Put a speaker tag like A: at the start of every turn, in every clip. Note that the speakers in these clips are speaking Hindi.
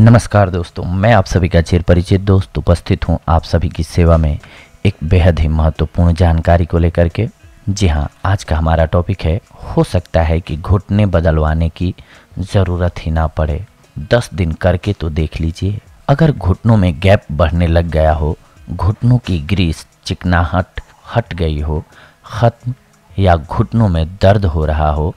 A: नमस्कार दोस्तों मैं आप सभी का चिर परिचित दोस्त उपस्थित हूँ आप सभी की सेवा में एक बेहद ही महत्वपूर्ण जानकारी को लेकर के जी हाँ आज का हमारा टॉपिक है हो सकता है कि घुटने बदलवाने की ज़रूरत ही ना पड़े दस दिन करके तो देख लीजिए अगर घुटनों में गैप बढ़ने लग गया हो घुटनों की ग्रीस चिकनाहट हट गई हो खत्म या घुटनों में दर्द हो रहा हो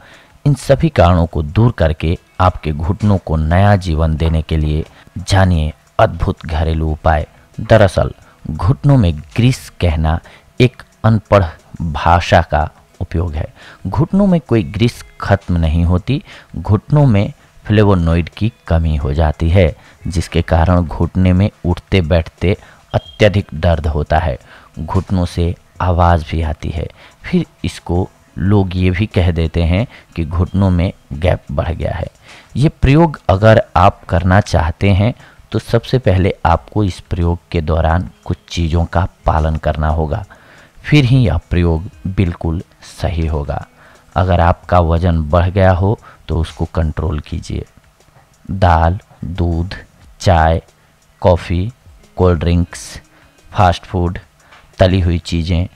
A: इन सभी कारणों को दूर करके आपके घुटनों को नया जीवन देने के लिए जानिए अद्भुत घरेलू उपाय दरअसल घुटनों में ग्रीस कहना एक अनपढ़ भाषा का उपयोग है घुटनों में कोई ग्रीस खत्म नहीं होती घुटनों में फ्लेवोनोइड की कमी हो जाती है जिसके कारण घुटने में उठते बैठते अत्यधिक दर्द होता है घुटनों से आवाज़ भी आती है फिर इसको लोग ये भी कह देते हैं कि घुटनों में गैप बढ़ गया है ये प्रयोग अगर आप करना चाहते हैं तो सबसे पहले आपको इस प्रयोग के दौरान कुछ चीज़ों का पालन करना होगा फिर ही यह प्रयोग बिल्कुल सही होगा अगर आपका वज़न बढ़ गया हो तो उसको कंट्रोल कीजिए दाल दूध चाय coffee cold drinks fast food तली हुई चीज़ें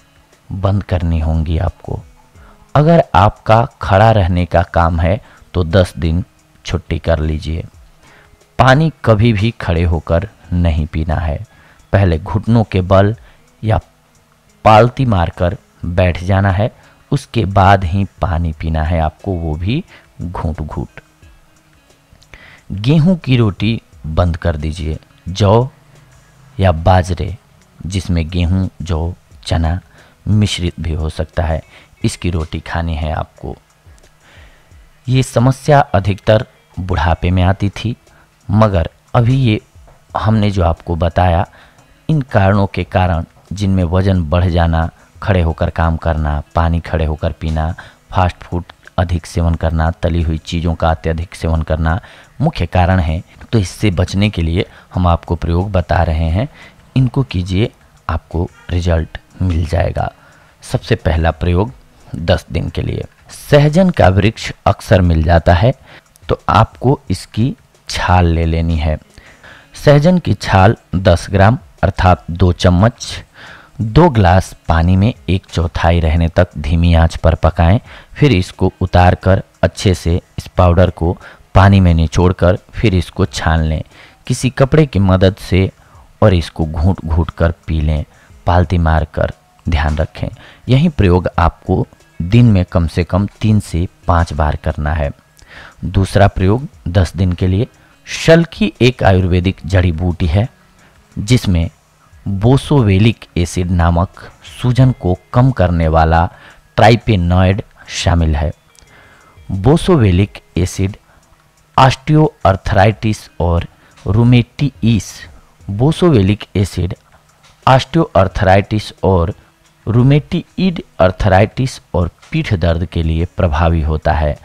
A: बंद करनी होंगी आपको अगर आपका खड़ा रहने का काम है तो 10 दिन छुट्टी कर लीजिए पानी कभी भी खड़े होकर नहीं पीना है पहले घुटनों के बल या पालती मारकर बैठ जाना है उसके बाद ही पानी पीना है आपको वो भी घूट घूट गेहूं की रोटी बंद कर दीजिए जौ या बाजरे जिसमें गेहूं जौ चना मिश्रित भी हो सकता है इसकी रोटी खानी है आपको ये समस्या अधिकतर बुढ़ापे में आती थी मगर अभी ये हमने जो आपको बताया इन कारणों के कारण जिनमें वज़न बढ़ जाना खड़े होकर काम करना पानी खड़े होकर पीना फास्ट फूड अधिक सेवन करना तली हुई चीज़ों का अत्यधिक सेवन करना मुख्य कारण है तो इससे बचने के लिए हम आपको प्रयोग बता रहे हैं इनको कीजिए आपको रिजल्ट मिल जाएगा सबसे पहला प्रयोग दस दिन के लिए सहजन का वृक्ष अक्सर मिल जाता है तो आपको इसकी छाल ले लेनी है सहजन की छाल 10 ग्राम अर्थात दो चम्मच दो ग्लास पानी में एक चौथाई रहने तक धीमी आंच पर पकाएं फिर इसको उतार कर अच्छे से इस पाउडर को पानी में निचोड़ कर फिर इसको छान लें किसी कपड़े की मदद से और इसको घूट घूट कर पी लें पालती मार कर ध्यान रखें यही प्रयोग आपको दिन में कम से कम तीन से पाँच बार करना है दूसरा प्रयोग दस दिन के लिए शल की एक आयुर्वेदिक जड़ी बूटी है जिसमें बोसोवेलिक एसिड नामक सूजन को कम करने वाला ट्राइपेनॉइड शामिल है बोसोवेलिक एसिड आस्टियोआर्थराइटिस और रूमेटीइस बोसोवेलिक एसिड आस्टियोआर्थराइटिस और रूमेटीइड अर्थराइटिस और पीठ दर्द के लिए प्रभावी होता है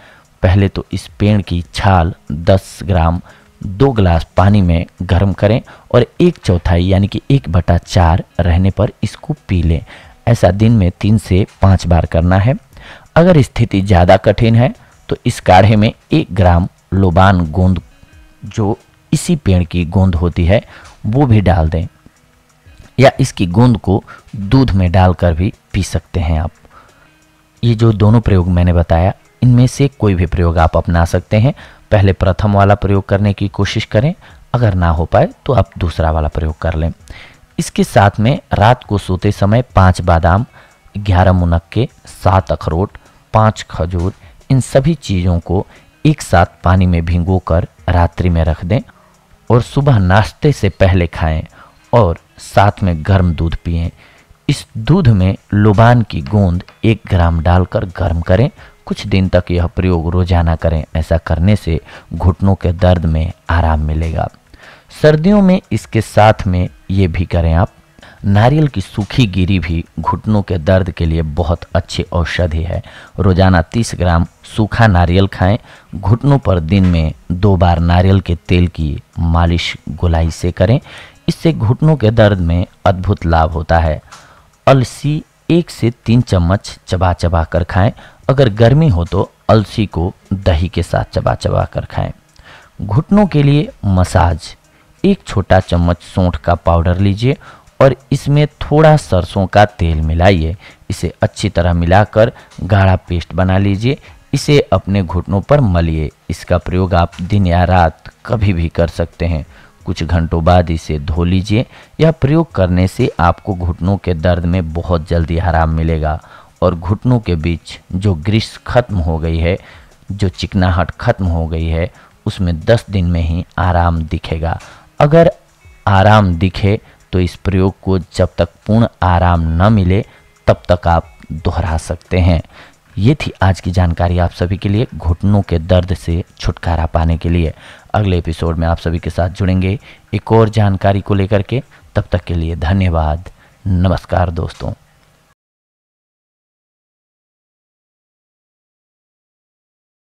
A: पहले तो इस पेड़ की छाल 10 ग्राम दो गिलास पानी में गर्म करें और एक चौथाई यानी कि एक बटा चार रहने पर इसको पी लें ऐसा दिन में तीन से पाँच बार करना है अगर स्थिति ज़्यादा कठिन है तो इस काढ़े में एक ग्राम लोबान गोंद जो इसी पेड़ की गोंद होती है वो भी डाल दें या इसकी गूंद को दूध में डालकर भी पी सकते हैं आप ये जो दोनों प्रयोग मैंने बताया इनमें से कोई भी प्रयोग आप अपना सकते हैं पहले प्रथम वाला प्रयोग करने की कोशिश करें अगर ना हो पाए तो आप दूसरा वाला प्रयोग कर लें इसके साथ में रात को सोते समय पाँच बादाम ग्यारह मुनक्के सात अखरोट पाँच खजूर इन सभी चीज़ों को एक साथ पानी में भिंगो कर रात्रि में रख दें और सुबह नाश्ते से पहले खाएं और साथ में गर्म दूध पिए इस दूध में लुबान की गोंद एक ग्राम डालकर गर्म करें कुछ दिन तक यह प्रयोग रोजाना करें ऐसा करने से घुटनों के दर्द में आराम मिलेगा सर्दियों में इसके साथ में ये भी करें आप नारियल की सूखी गिरी भी घुटनों के दर्द के लिए बहुत अच्छी औषधि है रोजाना 30 ग्राम सूखा नारियल खाएं घुटनों पर दिन में दो बार नारियल के तेल की मालिश गुलाई से करें इससे घुटनों के दर्द में अद्भुत लाभ होता है अलसी एक से तीन चम्मच चबा चबा कर खाएं अगर गर्मी हो तो अलसी को दही के साथ चबा चबा कर खाएं घुटनों के लिए मसाज एक छोटा चम्मच सौंठ का पाउडर लीजिए और इसमें थोड़ा सरसों का तेल मिलाइए इसे अच्छी तरह मिलाकर गाढ़ा पेस्ट बना लीजिए इसे अपने घुटनों पर मलिए इसका प्रयोग आप दिन या रात कभी भी कर सकते हैं कुछ घंटों बाद इसे धो लीजिए यह प्रयोग करने से आपको घुटनों के दर्द में बहुत जल्दी आराम मिलेगा और घुटनों के बीच जो ग्रीस खत्म हो गई है जो चिकनाहट खत्म हो गई है उसमें 10 दिन में ही आराम दिखेगा अगर आराम दिखे तो इस प्रयोग को जब तक पूर्ण आराम न मिले तब तक आप दोहरा सकते हैं ये थी आज की जानकारी आप सभी के लिए घुटनों के दर्द से छुटकारा पाने के लिए अगले एपिसोड में आप सभी के साथ जुड़ेंगे एक और जानकारी को लेकर के तब तक के लिए धन्यवाद नमस्कार दोस्तों